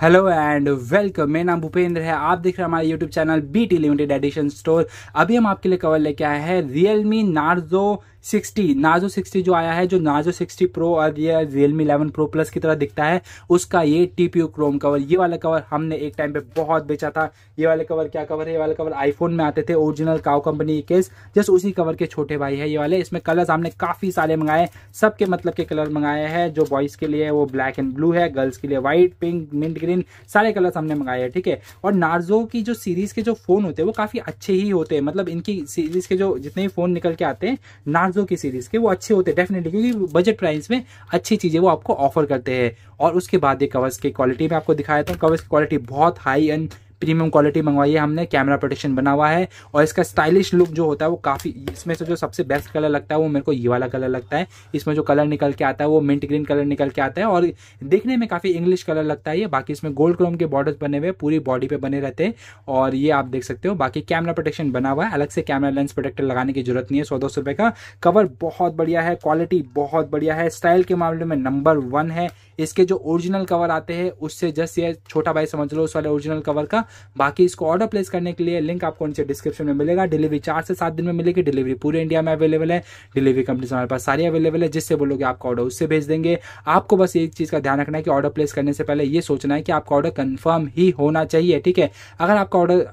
hello and welcome मेरा नाम भूपेंद्र है आप देख रहे हैं हमारे YouTube channel BT limited edition store अभी हम आपके लिए कवर लेके आए हैं रियलमी नार्जो 60 नार्जो 60 जो आया है जो नार्जो 60 प्रो और ये रियलमी 11 प्रो प्लस की तरह दिखता है उसका ये टीपीयू क्रोम कवर ये वाला कवर हमने एक टाइम पे बहुत बेचा था ये वाले कवर क्या कवर है ये वाला कवर आईफोन में आते थे ओरिजिनल काव कंपनी केस जस्ट उसी कवर के छोटे भाई है ये वाले इसमें कलर्स हमने काफ़ी सारे मंगाए सबके मतलब के कलर मंगाए हैं जो बॉयज़ के लिए वो ब्लैक एंड ब्लू है गर्ल्स के लिए व्हाइट पिंक मिंट ग्रीन सारे कलर्स हमने मंगाए हैं ठीक है और नार्जो की जो सीरीज़ के जो फ़ोन होते हैं वो काफ़ी अच्छे ही होते हैं मतलब इनकी सीरीज़ के जो जितने भी फ़ोन निकल के आते हैं नार्जो की सीरीज़ के वो अच्छे होते हैं डेफिनेटली क्योंकि बजट प्राइस में अच्छी चीज़ें वो आपको ऑफर करते हैं और उसके बाद ये कवर्स की क्वालिटी में आपको दिखाया था कवर्स की क्वालिटी बहुत हाई एंड प्रीमियम क्वालिटी मंगवाई है हमने कैमरा प्रोटेक्शन बना हुआ है और इसका स्टाइलिश लुक जो होता है वो काफ़ी इसमें से जो सबसे बेस्ट कलर लगता है वो मेरे को ये वाला कलर लगता है इसमें जो कलर निकल के आता है वो मिंट ग्रीन कलर निकल के आता है और देखने में काफ़ी इंग्लिश कलर लगता है ये बाकी इसमें गोल्ड क्रोम के बॉर्डर्स बने हुए पूरी बॉडी पे बने रहते हैं और ये आप देख सकते हो बाकी कैमरा प्रोटेक्शन बना हुआ है अलग से कैमरा लेंस प्रोटेक्टर लगाने की जरूरत नहीं है सौ दो सौ रुपये का कवर बहुत बढ़िया है क्वालिटी बहुत बढ़िया है स्टाइल के मामले में नंबर वन है इसके जो ओरिजिनल कवर आते हैं उससे जस्ट ये छोटा भाई समझ लो उस वाले ओरिजिनल कवर का बाकी इसको ऑर्डर प्लेस करने के लिए लिंक आपको नीचे डिस्क्रिप्शन में मिलेगा डिलीवरी चार से सात दिन में मिलेगी डिलीवरी पूरे इंडिया में अवेलेबल है डिलीवरी कंपनी हमारे पास सारी अवेलेबल है जिससे बोलोगे आपका ऑर्डर उससे भेज देंगे आपको बस एक चीज़ का ध्यान रखना है कि ऑर्डर प्लेस करने से पहले यह सोचना है कि आपका ऑर्डर कन्फर्म ही होना चाहिए ठीक है अगर आपका ऑर्डर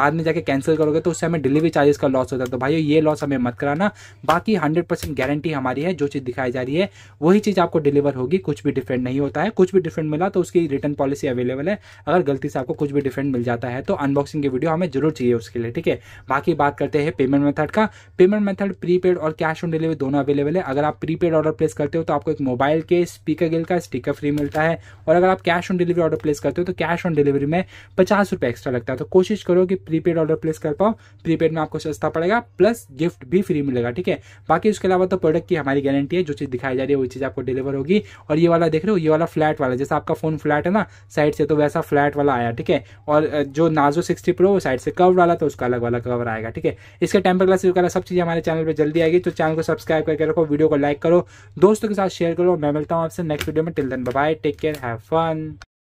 बाद में जाके कैंसिल करोगे तो उससे हमें डिलीवरी चार्जेस का लॉस होता है तो भाई ये लॉस हमें मत कराना बाकी हंड्रेड परसेंट गारंटी हमारी है जो चीज़ दिखाई जा रही है वही चीज़ आपको डिलीवर होगी कुछ भी डिफरेंट नहीं होता है कुछ भी डिफरेंट मिला तो उसकी रिटर्न पॉलिसी अवेलेबल है अगर गलती से आपको कुछ भी डिफरेंट मिल जाता है तो अनबॉक्सिंग की वीडियो हमें जरूर चाहिए उसके लिए ठीक है बाकी बात करते हैं पेमेंट मेथड का पेमेंट मेथड प्रीपेड और कैश ऑन डिलीवरी दोनों अवेलेबल है अगर आप प्रीपेड ऑर्डर प्लेस करते हो तो आपको एक मोबाइल के स्पीकर गिल का स्टिकर फ्री मिलता है और अगर आप cash on delivery order place करते हो तो कैश ऑन डिलीवरी में पचास एक्स्ट्रा लगता है तो कोशिश करो कि प्रीपेड ऑर्डर प्लेस कर पाओ प्रीपेड में आपको सस्ता पड़ेगा प्लस गिफ्ट भी फ्री मिलेगा ठीक है बाकी उसके अलावा तो प्रोडक्ट की हमारी गारंटी है जो चीज़ दिखाई जा रही है वो चीज़ आपको डिलीवर होगी और ये वाला देख रहे हो ये वाला फ्लैट वाला जैसा आपका फोन फ्लैट है ना साइड से तो वैसा फ्लैट वाला आया ठीक है और जो नाजो सिक्सटी प्रो साइड से कवर वाला तो उसका अलग वाला कवर आएगा ठीक है इसके टेम्पर ग्लास वगैरह सब चीज़ें हमारे चैनल पर जल्दी आएगी तो चैनल को सब्सक्राइब करके रखो वीडियो को लाइक करो दोस्तों के साथ शेयर करो मैं मिलता हूँ आपसे नेक्स्ट वीडियो में till then bye take care have fun